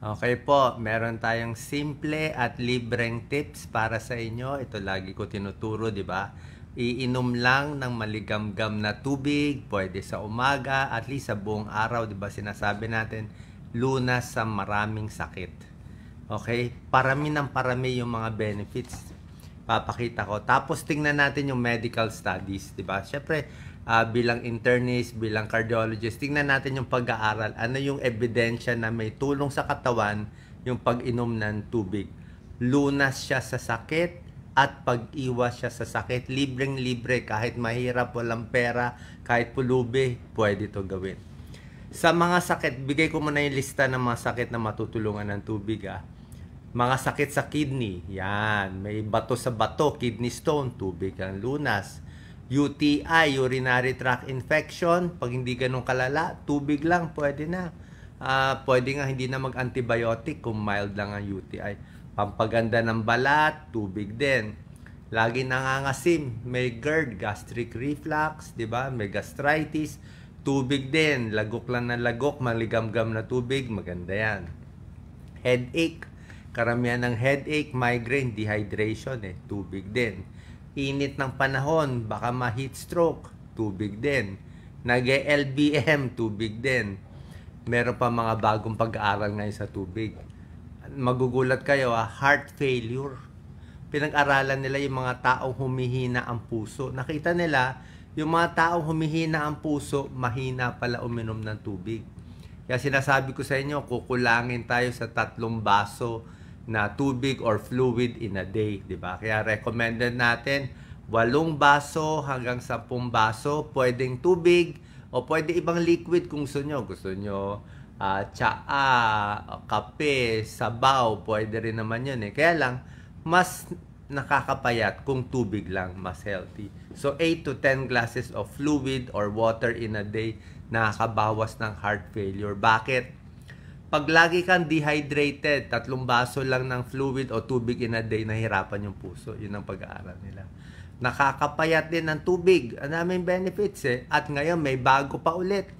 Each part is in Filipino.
Okay po, meron tayong simple at libreng tips para sa inyo. Ito lagi ko tinuturo, di ba? Iinom lang ng maligamgam na tubig, pwede sa umaga, at least sa buong araw, di ba? Sinasabi natin, lunas sa maraming sakit. Okay? Parami ng parami yung mga benefits. Papakita ko. Tapos tingnan natin yung medical studies, di ba? Siyempre, uh, bilang internist, bilang cardiologist, tingnan natin yung pag-aaral. Ano yung ebidensya na may tulong sa katawan yung pag-inom ng tubig. Lunas siya sa sakit at pag-iwas siya sa sakit. Libreng-libre, kahit mahirap, walang pera, kahit pulubi, pwede to gawin. Sa mga sakit, bigay ko muna yung lista ng mga sakit na matutulungan ng tubig. Ah. Mga sakit sa kidney, yan. May bato sa bato, kidney stone, tubig ang lunas UTI, urinary tract infection, pag hindi ganun kalala, tubig lang, pwede na. Uh, pwede nga hindi na mag-antibiotic kung mild lang ang UTI. Pampaganda ng balat, tubig din. Lagi nangangasim, may GERD, gastric reflux, di ba? May gastritis, tubig din, lagok lang ng lagok, maligamgam na tubig, maganda yan. Headache, karamihan ng headache, migraine, dehydration eh, tubig din init ng panahon, baka ma-heat stroke, tubig din. Nag-LBM, tubig din. Meron pa mga bagong pag-aaral ngayon sa tubig. Magugulat kayo, ah, heart failure. Pinag-aralan nila yung mga taong humihina ang puso. Nakita nila, yung mga taong humihina ang puso, mahina pala uminom ng tubig. Kaya sinasabi ko sa inyo, kukulangin tayo sa tatlong baso na tubig or fluid in a day, di ba? Kaya recommended natin 8 baso hanggang 10 baso, pwedeng tubig o pwede ibang liquid kung gusto nyo. Gusto nyo uh, tsaa, kape, sabaw, pwede rin naman yun eh. Kaya lang, mas nakakapayat kung tubig lang, mas healthy. So 8 to 10 glasses of fluid or water in a day nakakabawas ng heart failure. Bakit? pag lagi kang dehydrated, tatlong baso lang ng fluid o tubig in a day, nahirapan yung puso. Yun ang pag-aaral nila. Nakakapayat din ng tubig. Ang daming benefits eh. At ngayon, may bago pa ulit.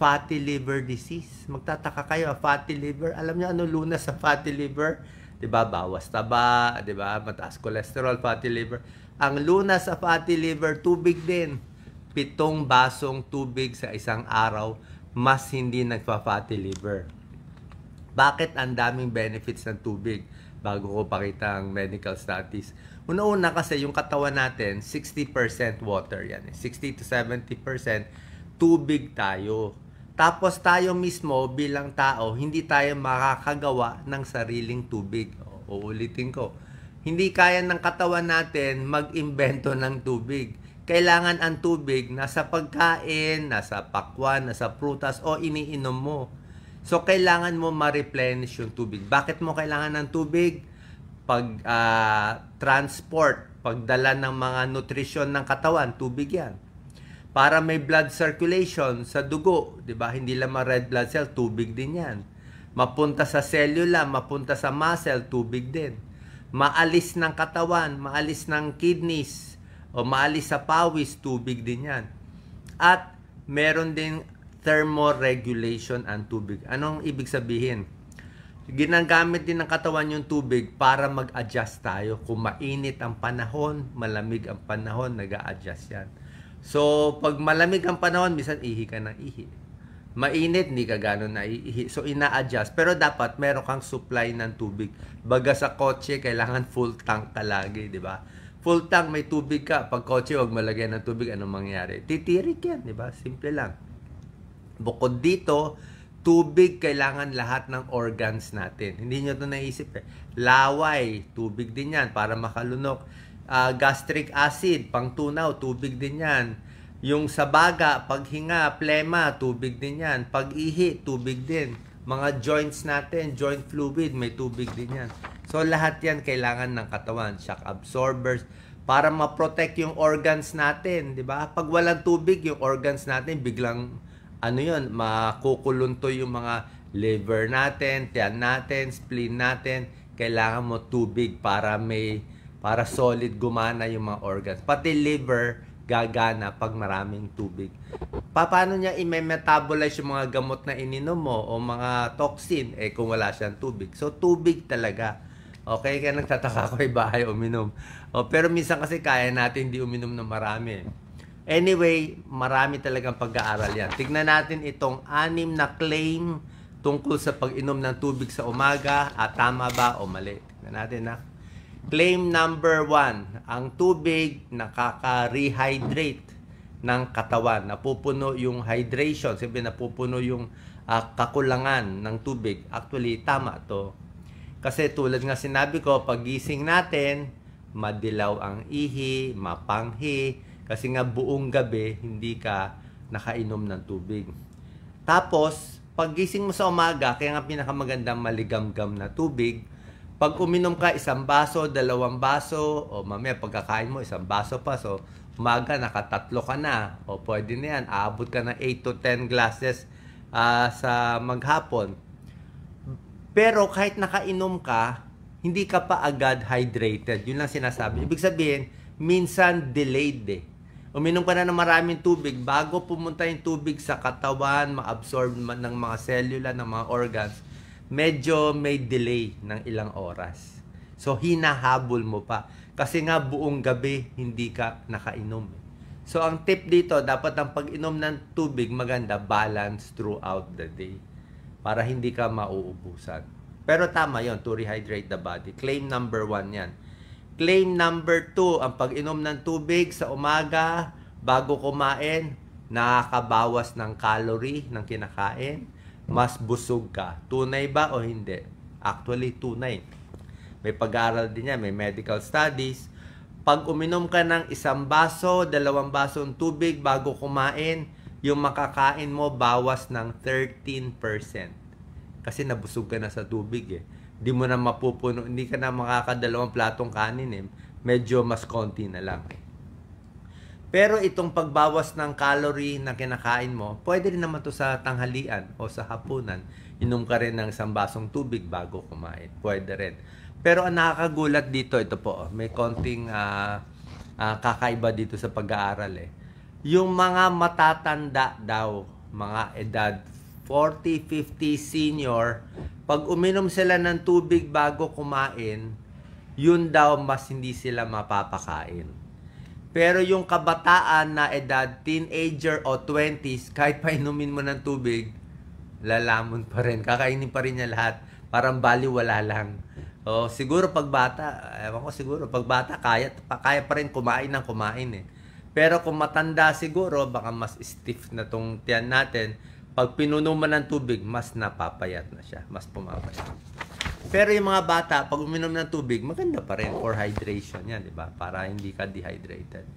Fatty liver disease. Magtataka kayo, ah, fatty liver. Alam niyo ano luna sa fatty liver? 'Di ba? Bawas taba, 'di ba? Mataas cholesterol, fatty liver. Ang luna sa fatty liver, tubig din. Pitong basong tubig sa isang araw, mas hindi nagpa-fatty liver. Bakit ang daming benefits ng tubig? Bago ko pakita ang medical studies. Una-una kasi yung katawan natin, 60% water yan. 60 eh. to 70% tubig tayo. Tapos tayo mismo bilang tao, hindi tayo makakagawa ng sariling tubig. Uulitin ko. Hindi kaya ng katawan natin mag-imbento ng tubig. Kailangan ang tubig nasa pagkain, nasa pakwan, nasa prutas o iniinom mo So, kailangan mo ma-replenish yung tubig. Bakit mo kailangan ng tubig? Pag uh, transport, pagdala ng mga nutrisyon ng katawan, tubig yan. Para may blood circulation sa dugo, 'di ba? Hindi lang mga red blood cell, tubig din 'yan. Mapunta sa cellula, mapunta sa muscle, tubig din. Maalis ng katawan, maalis ng kidneys, o maalis sa pawis, tubig din 'yan. At meron din thermoregulation ang tubig. Anong ibig sabihin? Ginagamit din ng katawan yung tubig para mag-adjust tayo. Kung mainit ang panahon, malamig ang panahon, nag adjust yan. So, pag malamig ang panahon, minsan ihi ka ng ihi. Mainit, hindi ka gano'n ihi. So, ina-adjust. Pero dapat meron kang supply ng tubig. Baga sa kotse, kailangan full tank ka lagi, di ba? Full tank, may tubig ka. Pag kotse, huwag malagay ng tubig, anong mangyari? Titirik yan, di ba? Simple lang. Bukod dito, tubig kailangan lahat ng organs natin. Hindi nyo ito naisip eh. Laway, tubig din yan para makalunok. Uh, gastric acid, pangtunaw, tubig din yan. Yung sabaga, paghinga, plema, tubig din yan. Pag-ihi, tubig din. Mga joints natin, joint fluid, may tubig din yan. So lahat yan kailangan ng katawan. Shock absorbers, para ma-protect yung organs natin, di ba? Pag walang tubig, yung organs natin biglang ano yun, makukuluntoy yung mga liver natin, tiyan natin, spleen natin. Kailangan mo tubig para may para solid gumana yung mga organs. Pati liver gagana pag maraming tubig. Paano niya i-metabolize yung mga gamot na ininom mo o mga toxin eh kung wala siyang tubig. So tubig talaga. Okay, kaya nagtataka ko ay uminom. O, pero minsan kasi kaya natin hindi uminom ng marami. Anyway, marami talagang pag-aaral yan. Tignan natin itong anim na claim tungkol sa pag-inom ng tubig sa umaga at ah, tama ba o mali. Tignan natin na. Claim number one, ang tubig nakaka-rehydrate ng katawan. Napupuno yung hydration, sabi napupuno yung uh, kakulangan ng tubig. Actually, tama to. Kasi tulad nga sinabi ko, pagising natin, madilaw ang ihi, mapanghi, kasi nga buong gabi, hindi ka nakainom ng tubig. Tapos, paggising mo sa umaga, kaya nga pinakamagandang maligamgam na tubig, pag uminom ka isang baso, dalawang baso, o mamaya pagkakain mo isang baso pa, so umaga nakatatlo ka na, o pwede na yan, aabot ka ng 8 to 10 glasses uh, sa maghapon. Pero kahit nakainom ka, hindi ka pa agad hydrated. Yun lang sinasabi. Ibig sabihin, minsan delayed eh Uminom ka na ng maraming tubig bago pumunta yung tubig sa katawan, ma-absorb ng mga cellular, ng mga organs, medyo may delay ng ilang oras. So, hinahabol mo pa. Kasi nga buong gabi, hindi ka nakainom. So, ang tip dito, dapat ang pag-inom ng tubig maganda, balance throughout the day. Para hindi ka mauubusan. Pero tama yon to rehydrate the body. Claim number one yan Claim number 2, ang pag-inom ng tubig sa umaga bago kumain, nakakabawas ng calorie ng kinakain, mas busog ka. Tunay ba o hindi? Actually, tunay. May pag-aaral din yan, may medical studies. Pag uminom ka ng isang baso, dalawang baso ng tubig bago kumain, yung makakain mo bawas ng 13%. Kasi nabusog ka na sa tubig eh di mo na mapupuno, hindi ka na makakadalawang platong kanin eh. Medyo mas konti na lang. Eh. Pero itong pagbawas ng calorie na kinakain mo, pwede rin naman to sa tanghalian o sa hapunan. Inom ka rin ng isang basong tubig bago kumain. Pwede rin. Pero ang nakakagulat dito, ito po, oh, may konting uh, uh, kakaiba dito sa pag-aaral eh. Yung mga matatanda daw, mga edad 40, 50 senior, pag uminom sila ng tubig bago kumain, yun daw mas hindi sila mapapakain. Pero yung kabataan na edad, teenager o 20s, kahit pa inumin mo ng tubig, lalamon pa rin. Kakainin pa rin niya lahat. Parang baliwala lang. O, siguro pag bata, ewan ko siguro, pag bata, kaya, pa, kaya pa rin kumain ng kumain eh. Pero kung matanda siguro, baka mas stiff na tong tiyan natin pag pinuno man ng tubig, mas napapayat na siya. Mas pumapayat. Pero yung mga bata, pag uminom ng tubig, maganda pa rin for hydration yan, di ba? Para hindi ka dehydrated.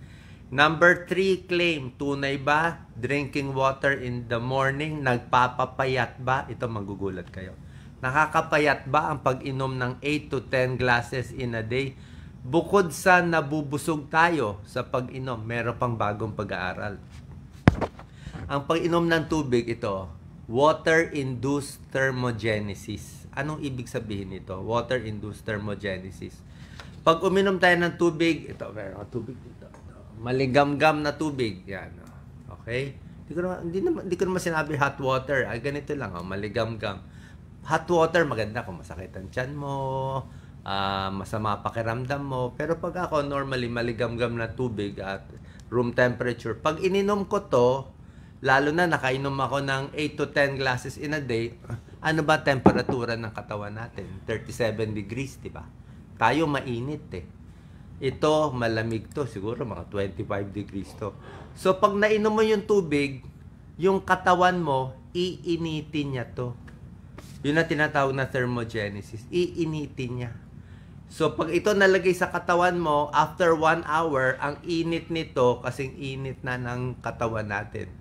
Number three claim, tunay ba? Drinking water in the morning, nagpapapayat ba? Ito magugulat kayo. Nakakapayat ba ang pag-inom ng 8 to 10 glasses in a day? Bukod sa nabubusog tayo sa pag-inom, meron pang bagong pag-aaral. Ang pag-inom ng tubig ito, water-induced thermogenesis. Anong ibig sabihin nito? Water-induced thermogenesis. Pag uminom tayo ng tubig, ito, meron tubig dito. Maligamgam na tubig. Yan. Oh. Okay? Hindi ko naman, hindi naman, hindi ko naman sinabi hot water. Ay, ah, ganito lang. Oh, maligamgam. Hot water, maganda kung masakit ang tiyan mo, uh, masama pakiramdam mo. Pero pag ako, normally, maligamgam na tubig at room temperature. Pag ininom ko to, lalo na nakainom ako ng 8 to 10 glasses in a day, ano ba temperatura ng katawan natin? 37 degrees, di ba? Tayo mainit eh. Ito, malamig to. Siguro mga 25 degrees to. So, pag nainom mo yung tubig, yung katawan mo, iinitin niya to. Yun na tinatawag na thermogenesis. Iinitin niya. So, pag ito nalagay sa katawan mo, after one hour, ang init nito, kasing init na ng katawan natin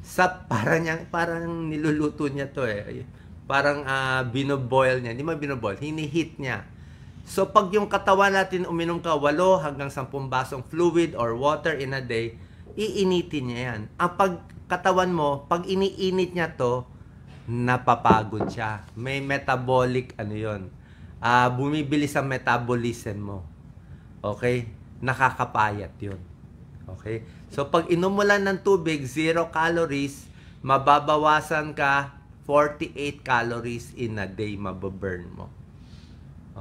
sa parang niya, parang niluluto niya to eh. Parang uh, binoboil niya. Hindi man binoboil, hinihit niya. So pag yung katawan natin uminom ka 8 hanggang 10 basong fluid or water in a day, iinitin niya yan. Ang pagkatawan mo, pag iniinit niya to, napapagod siya. May metabolic ano yon. Uh, ah, bumibilis ang metabolism mo. Okay? Nakakapayat yon. Okay? So, pag inom mo lang ng tubig, zero calories, mababawasan ka 48 calories in a day mababurn mo.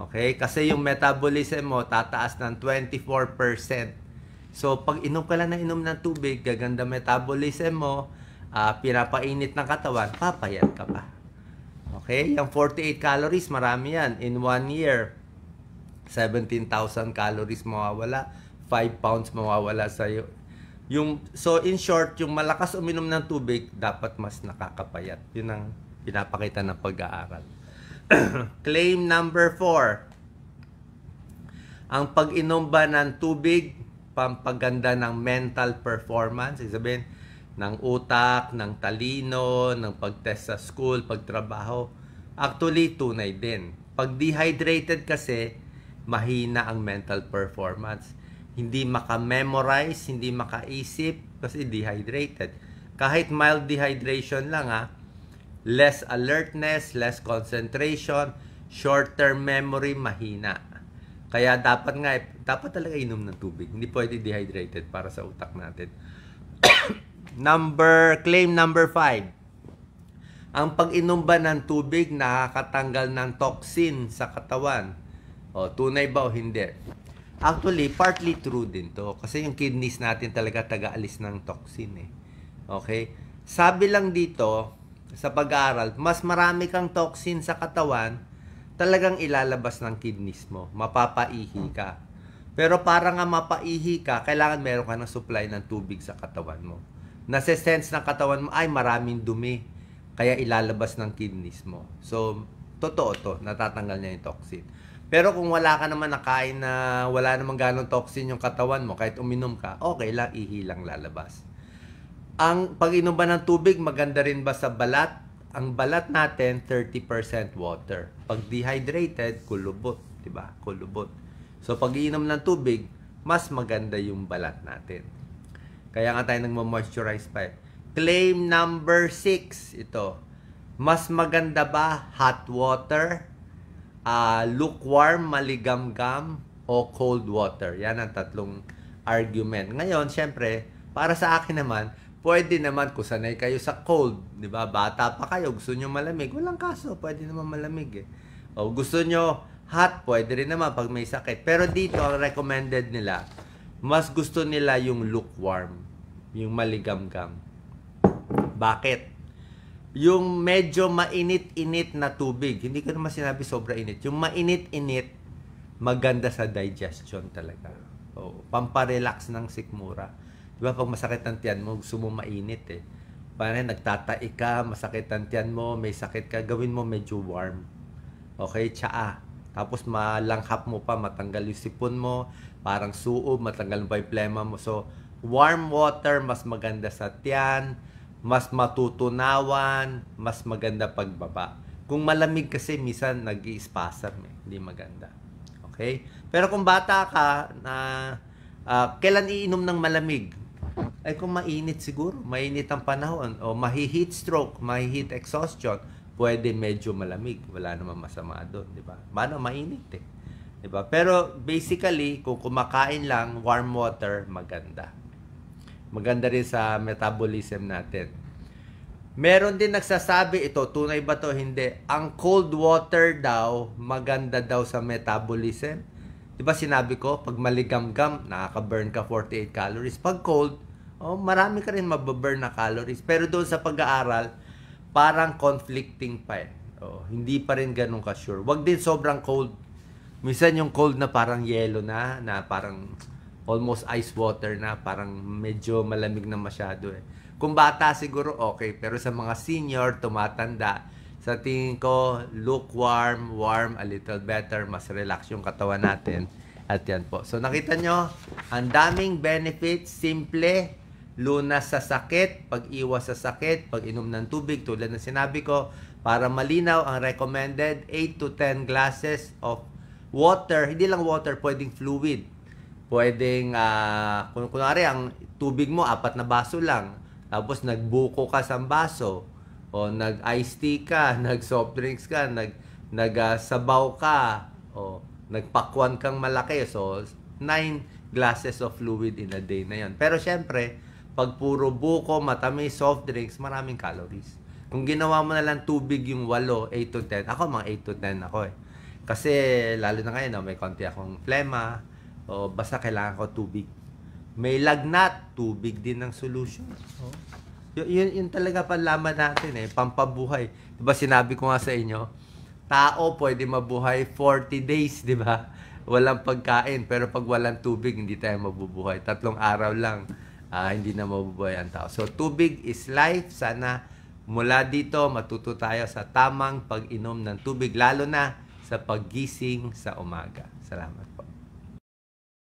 Okay? Kasi yung metabolism mo tataas ng 24%. So, pag inom ka lang ng inom ng tubig, gaganda metabolism mo, uh, pinapainit ng katawan, papayat ka pa. Okay? Yung 48 calories, marami yan. In one year, 17,000 calories mawawala. 5 pounds mawawala sa'yo yung, so in short, yung malakas uminom ng tubig, dapat mas nakakapayat. Yun ang pinapakita ng pag-aaral. Claim number 4. Ang pag-inom ba ng tubig, pampaganda ng mental performance, sabihin, ng utak, ng talino, ng pagtest sa school, pagtrabaho. Actually, tunay din. Pag dehydrated kasi, mahina ang mental performance hindi maka-memorize, hindi makaisip kasi dehydrated. Kahit mild dehydration lang ha, less alertness, less concentration, short-term memory mahina. Kaya dapat nga, eh, dapat talaga inom ng tubig. Hindi pwede dehydrated para sa utak natin. number, claim number 5. Ang pag-inom ba ng tubig nakakatanggal ng toxin sa katawan? O, tunay ba o hindi? Actually, partly true din to. Kasi yung kidneys natin talaga taga-alis ng toxin eh. Okay? Sabi lang dito, sa pag-aaral, mas marami kang toxin sa katawan, talagang ilalabas ng kidneys mo. Mapapaihi ka. Pero para nga mapaihi ka, kailangan meron ka ng supply ng tubig sa katawan mo. Nasa-sense ng katawan mo, ay maraming dumi. Kaya ilalabas ng kidneys mo. So, totoo to, natatanggal niya yung toxin. Pero kung wala ka naman nakain na wala namang ganong toxin yung katawan mo, kahit uminom ka, okay lang, ihi lalabas. Ang pag-inom ba ng tubig, maganda rin ba sa balat? Ang balat natin, 30% water. Pag dehydrated, kulubot. ba diba? Kulubot. So, pag-inom ng tubig, mas maganda yung balat natin. Kaya nga tayo nagmo-moisturize pa eh. Claim number 6, ito. Mas maganda ba hot water uh, lukewarm, maligamgam, o cold water. Yan ang tatlong argument. Ngayon, syempre, para sa akin naman, pwede naman kung sanay kayo sa cold, 'di ba? Bata pa kayo, gusto niyo malamig, walang kaso, pwede naman malamig eh. O gusto niyo hot, pwede rin naman pag may sakit. Pero dito ang recommended nila, mas gusto nila yung lukewarm, yung maligamgam. Bakit? yung medyo mainit-init na tubig. Hindi ko naman sinabi sobra init. Yung mainit-init, maganda sa digestion talaga. O, pamparelax ng sikmura. Di ba pag masakit ang tiyan mo, gusto mo mainit eh. Parang nagtatai ka, masakit ang tiyan mo, may sakit ka, gawin mo medyo warm. Okay, tsaa. Tapos malanghap mo pa, matanggal yung sipon mo, parang suob, matanggal yung plema mo. So, warm water, mas maganda sa tiyan mas matutunawan, mas maganda pagbaba. Kung malamig kasi, minsan nag i eh. Hindi maganda. Okay? Pero kung bata ka, na uh, kailan iinom ng malamig? Ay kung mainit siguro, mainit ang panahon, o mahi-heat stroke, mahi-heat exhaustion, pwede medyo malamig. Wala naman masama doon, di ba? Mano, mainit eh. Di ba? Pero basically, kung kumakain lang, warm water, maganda. Maganda rin sa metabolism natin. Meron din nagsasabi ito, tunay ba to hindi? Ang cold water daw, maganda daw sa metabolism. 'Di ba sinabi ko, pag maligamgam, nakaka-burn ka 48 calories. Pag cold, oh, marami ka rin mababurn na calories. Pero doon sa pag-aaral, parang conflicting pa eh. Oh, hindi pa rin ganun ka sure. Huwag din sobrang cold. Minsan yung cold na parang yelo na, na parang almost ice water na, parang medyo malamig na masyado eh. Kung bata siguro okay, pero sa mga senior, tumatanda, sa tingin ko lukewarm, warm, a little better, mas relax yung katawan natin. At yan po. So nakita nyo, ang daming benefits, simple, lunas sa sakit, pag-iwas sa sakit, pag-inom ng tubig, tulad ng sinabi ko, para malinaw, ang recommended 8 to 10 glasses of water, hindi lang water, pwedeng fluid pwedeng, uh, ah, kung kunwari, ang tubig mo, apat na baso lang. Tapos, nagbuko ka sa baso. O, nag-iced tea ka, nag-soft drinks ka, nag, nagasabaw ah, uh, ka. O, nagpakwan kang malaki. So, nine glasses of fluid in a day na yon. Pero, syempre, pag puro buko, matamis, soft drinks, maraming calories. Kung ginawa mo na lang tubig yung walo, 8 to 10. Ako, mga 8 to 10 ako eh. Kasi, lalo na ngayon, no, may konti akong flema, o basta kailangan ko tubig. May lagnat, tubig din ang solution. Oh. Y- yun, yun talaga palaman natin eh, pampabuhay. Diba sinabi ko nga sa inyo, tao pwede mabuhay 40 days, di ba? Walang pagkain, pero pag walang tubig, hindi tayo mabubuhay. Tatlong araw lang, uh, hindi na mabubuhay ang tao. So, tubig is life. Sana mula dito, matuto tayo sa tamang pag-inom ng tubig, lalo na sa paggising sa umaga. Salamat.